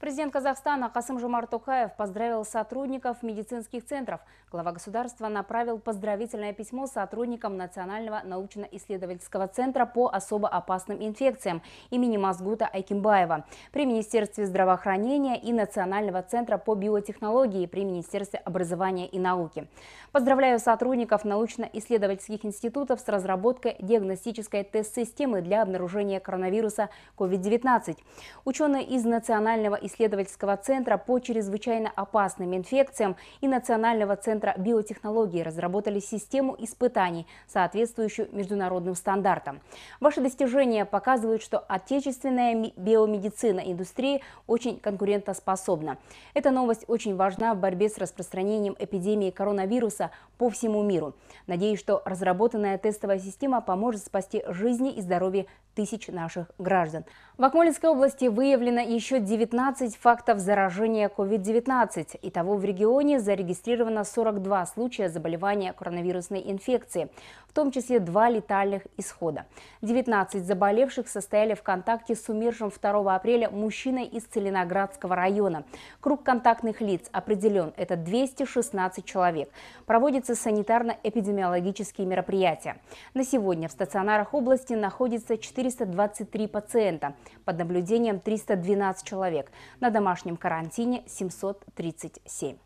Президент Казахстана Касым Жумар Токаев поздравил сотрудников медицинских центров. Глава государства направил поздравительное письмо сотрудникам Национального научно-исследовательского центра по особо опасным инфекциям имени Мазгута Айкимбаева при Министерстве здравоохранения и Национального центра по биотехнологии при Министерстве образования и науки. Поздравляю сотрудников научно-исследовательских институтов с разработкой диагностической тест-системы для обнаружения коронавируса COVID-19. Ученые из Национального исследовательского центра по чрезвычайно опасным инфекциям и Национального центра биотехнологии разработали систему испытаний, соответствующую международным стандартам. Ваши достижения показывают, что отечественная биомедицина индустрии очень конкурентоспособна. Эта новость очень важна в борьбе с распространением эпидемии коронавируса по всему миру. Надеюсь, что разработанная тестовая система поможет спасти жизни и здоровье тысяч наших граждан. В Акмолинской области выявлено еще 19 15 фактов заражения COVID-19. Итого в регионе зарегистрировано 42 случая заболевания коронавирусной инфекцией, в том числе два летальных исхода. 19 заболевших состояли в контакте с умершим 2 апреля мужчиной из Целиноградского района. Круг контактных лиц определен – это 216 человек. Проводятся санитарно-эпидемиологические мероприятия. На сегодня в стационарах области находится 423 пациента. Под наблюдением 312 человек на домашнем карантине 737.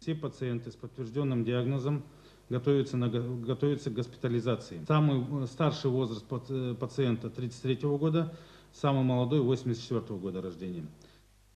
Все пациенты с подтвержденным диагнозом готовятся, на, готовятся к госпитализации. Самый старший возраст э, пациента 33 года, самый молодой 84 года рождения.